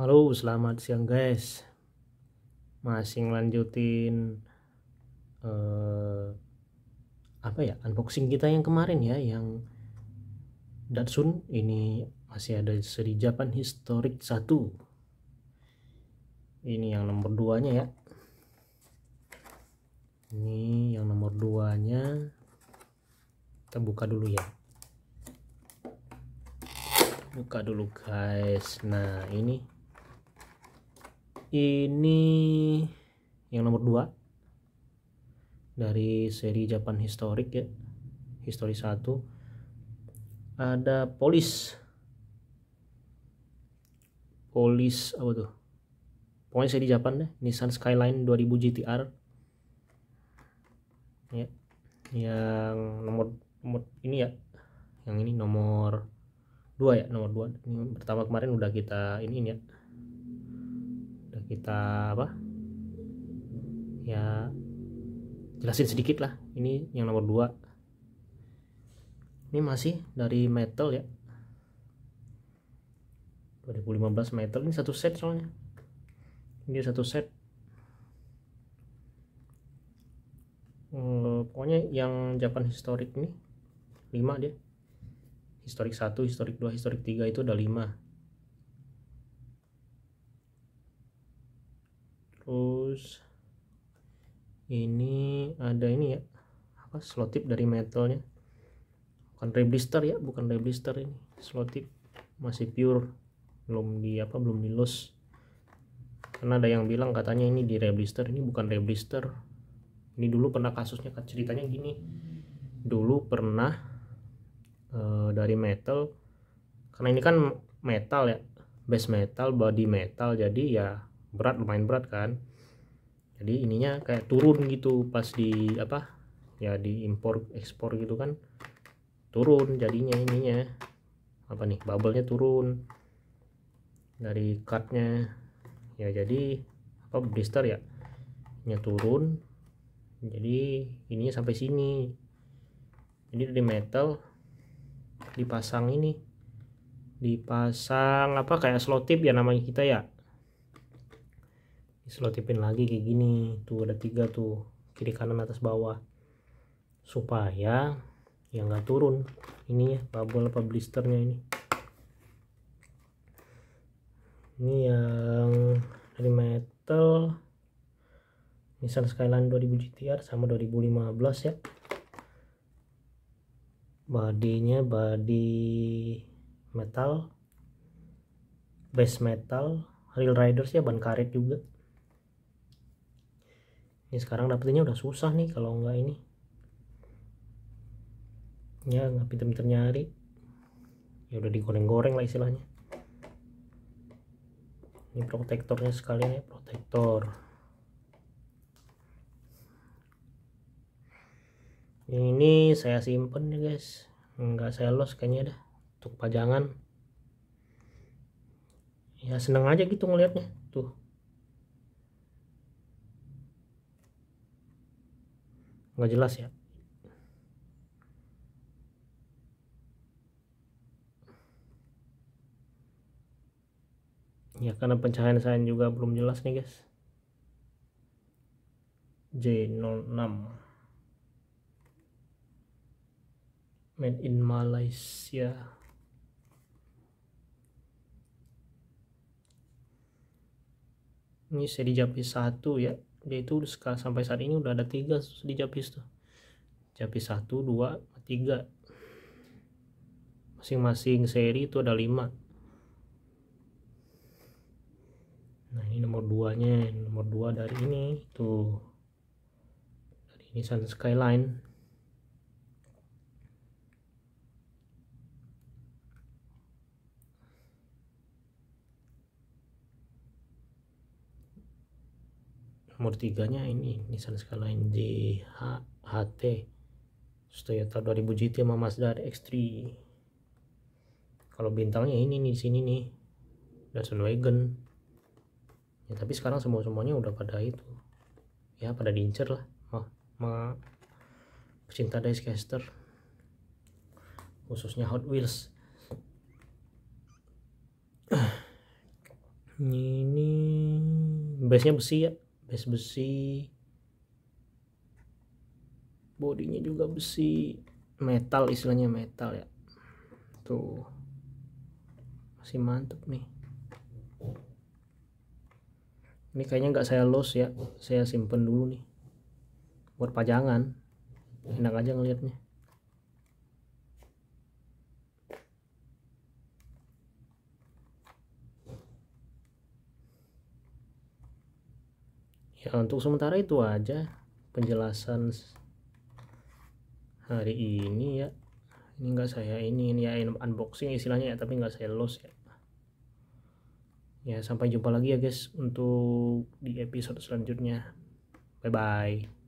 Halo, selamat siang guys. Masih lanjutin uh, eh, apa ya unboxing kita yang kemarin ya, yang Datsun ini masih ada seri Japan Historic 1. Ini yang nomor duanya ya. Ini yang nomor duanya Kita buka dulu ya. Buka dulu guys. Nah, ini ini yang nomor 2 dari seri Japan historik ya History 1 ada polis polis apa tuh pokoknya seri Japan deh Nissan Skyline 2000 GTR ya yang nomor nomor ini ya yang ini nomor dua ya nomor dua ini pertama kemarin udah kita ini, ini ya kita apa ya jelasin sedikit lah ini yang nomor 2 ini masih dari metal ya 2015 metal ini satu set soalnya ini satu set hmm, pokoknya yang Japan historik ini 5 dia historik 1 historik 2 historik 3 itu ada 5 terus ini ada ini ya apa slot tip dari metalnya bukan reblister ya bukan reblister ini slot tip masih pure belum di apa belum di loss karena ada yang bilang katanya ini di reblister ini bukan reblister ini dulu pernah kasusnya ceritanya gini dulu pernah e, dari metal karena ini kan metal ya base metal body metal jadi ya berat lumayan berat kan jadi ininya kayak turun gitu pas di apa ya di impor ekspor gitu kan turun jadinya ininya apa nih bubble-nya turun dari cut-nya ya jadi apa blister ya nya turun jadi ininya sampai sini jadi dari metal dipasang ini dipasang apa kayak slot tip ya namanya kita ya selotipin lagi kayak gini tuh ada tiga tuh kiri kanan atas bawah supaya yang nggak turun ini ya bubble apa blisternya ini ini yang dari metal Nissan Skyline 2000 GTR sama 2015 ya bodinya body metal base metal real riders ya ban karet juga ini ya, sekarang dapetinnya udah susah nih kalau nggak ini ya nggak pinter-pinter nyari ya udah digoreng-goreng lah istilahnya ini protektornya sekali ya protektor ini saya simpen ya guys nggak saya los kayaknya dah untuk pajangan ya seneng aja gitu ngelihatnya tuh nggak jelas ya ya karena pencahayaan saya juga belum jelas nih guys J06 made in Malaysia ini seri Japi 1 ya itu yaitu sampai saat ini udah ada tiga di Japis tuh Japis 1, 2, 3 masing-masing seri itu ada lima nah ini nomor 2 nya nomor dua dari ini tuh dari ini Nissan Skyline Murtiganya ini Nissan Skyline JH HT Toyota 2000 GT sama Mazda X3 kalau bintangnya ini nih sini nih Datsun Wagon ya tapi sekarang semua semuanya udah pada itu ya pada diincer lah mah ma pecinta dicecaster khususnya Hot Wheels ini base nya besi ya base besi bodinya juga besi metal istilahnya metal ya tuh masih mantep nih ini kayaknya nggak saya los ya saya simpen dulu nih buat pajangan enak aja ngelihatnya ya untuk sementara itu aja penjelasan hari ini ya ini enggak saya ini ini ya unboxing istilahnya ya tapi enggak saya los ya ya sampai jumpa lagi ya guys untuk di episode selanjutnya bye bye